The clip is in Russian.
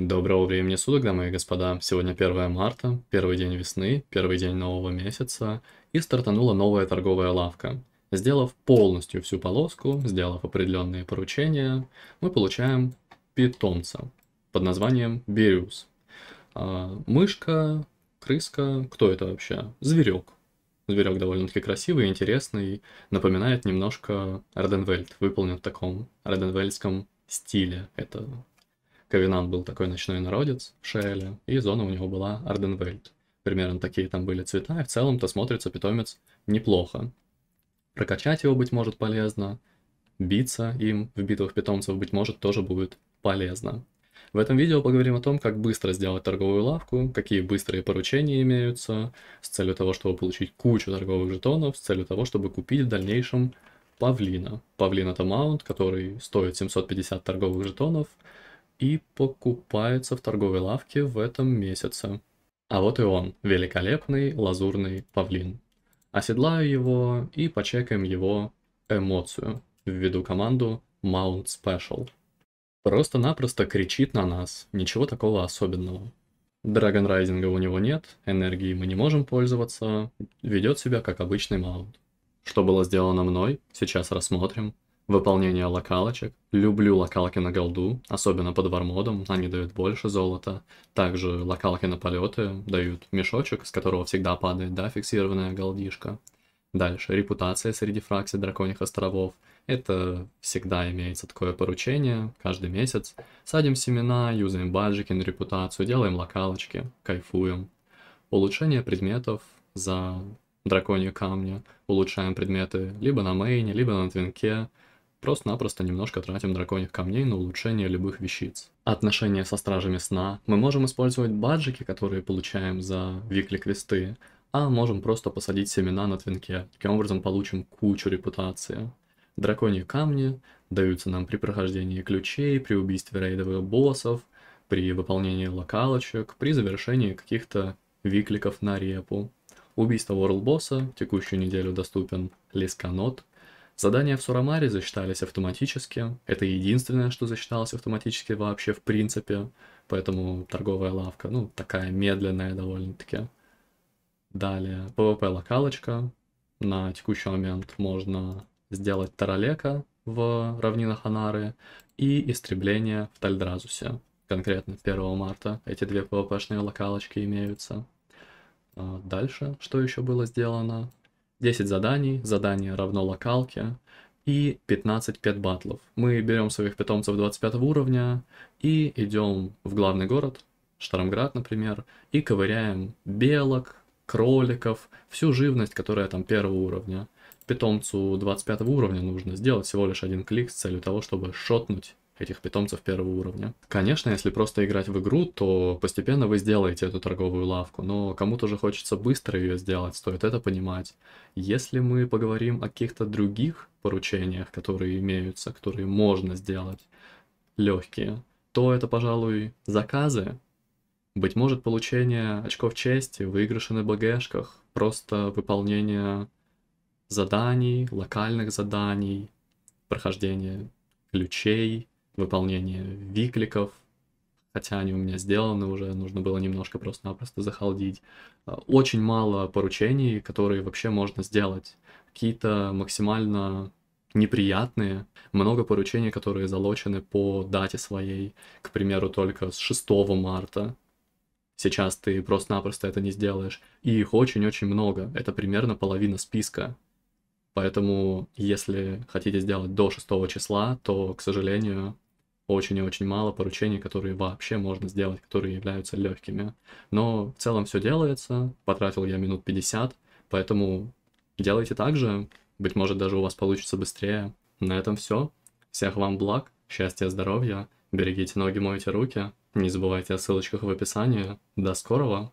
Доброго времени суток, дамы и господа. Сегодня 1 марта, первый день весны, первый день нового месяца, и стартанула новая торговая лавка. Сделав полностью всю полоску, сделав определенные поручения, мы получаем питомца под названием Бирюс. А, мышка, крыска, кто это вообще? Зверек. Зверек довольно-таки красивый, интересный, напоминает немножко Роденвельд, выполнен в таком роденвельдском стиле. Это Ковенант был такой ночной народец в Шеле, и зона у него была Арденвельд. Примерно такие там были цвета, и в целом-то смотрится питомец неплохо. Прокачать его, быть может, полезно, биться им в битвах питомцев, быть может, тоже будет полезно. В этом видео поговорим о том, как быстро сделать торговую лавку, какие быстрые поручения имеются, с целью того, чтобы получить кучу торговых жетонов, с целью того, чтобы купить в дальнейшем павлина. Павлин это маунт, который стоит 750 торговых жетонов, и покупается в торговой лавке в этом месяце. А вот и он, великолепный лазурный павлин. Оседлаю его и почекаем его эмоцию. Введу команду Mount Special. Просто-напросто кричит на нас, ничего такого особенного. Dragon Райзинга у него нет, энергии мы не можем пользоваться, ведет себя как обычный маунт. Что было сделано мной, сейчас рассмотрим. Выполнение локалочек. Люблю локалки на голду, особенно под вармодом, они дают больше золота. Также локалки на полеты дают мешочек, с которого всегда падает, да, фиксированная голдишка. Дальше, репутация среди фракций Драконьих Островов. Это всегда имеется такое поручение, каждый месяц. Садим семена, юзаем баджики на репутацию, делаем локалочки, кайфуем. Улучшение предметов за драконьи камни Улучшаем предметы либо на мейне, либо на твинке. Просто-напросто немножко тратим драконьих камней на улучшение любых вещиц. Отношения со стражами сна. Мы можем использовать баджики, которые получаем за викли-квесты, а можем просто посадить семена на твинке. Таким образом получим кучу репутации. Драконьи камни даются нам при прохождении ключей, при убийстве рейдовых боссов, при выполнении локалочек, при завершении каких-то викликов на репу. Убийство World Босса текущую неделю доступен Лисканот, Задания в Сурамаре засчитались автоматически. Это единственное, что засчиталось автоматически вообще в принципе. Поэтому торговая лавка, ну, такая медленная довольно-таки. Далее, PvP-локалочка. На текущий момент можно сделать Таралека в равнинах Анары и истребление в Тальдразусе. Конкретно 1 марта эти две PvP-шные локалочки имеются. А, дальше, что еще было сделано? 10 заданий, задание равно локалке, и 15 пет батлов. Мы берем своих питомцев 25 уровня и идем в главный город, Штормград, например, и ковыряем белок, кроликов, всю живность, которая там первого уровня. Питомцу 25 уровня нужно сделать всего лишь один клик с целью того, чтобы шотнуть этих питомцев первого уровня. Конечно, если просто играть в игру, то постепенно вы сделаете эту торговую лавку, но кому-то же хочется быстро ее сделать, стоит это понимать. Если мы поговорим о каких-то других поручениях, которые имеются, которые можно сделать, легкие, то это, пожалуй, заказы, быть может, получение очков чести, выигрыши на БГшках, просто выполнение заданий, локальных заданий, прохождение ключей, выполнение викликов, хотя они у меня сделаны уже, нужно было немножко просто-напросто захалдить. А, очень мало поручений, которые вообще можно сделать. Какие-то максимально неприятные, много поручений, которые залочены по дате своей, к примеру, только с 6 марта, сейчас ты просто-напросто это не сделаешь. И их очень-очень много, это примерно половина списка. Поэтому, если хотите сделать до 6 числа, то, к сожалению, очень и очень мало поручений, которые вообще можно сделать, которые являются легкими. Но в целом все делается, потратил я минут 50, поэтому делайте так же, быть может даже у вас получится быстрее. На этом все. Всех вам благ, счастья, здоровья, берегите ноги, мойте руки, не забывайте о ссылочках в описании. До скорого!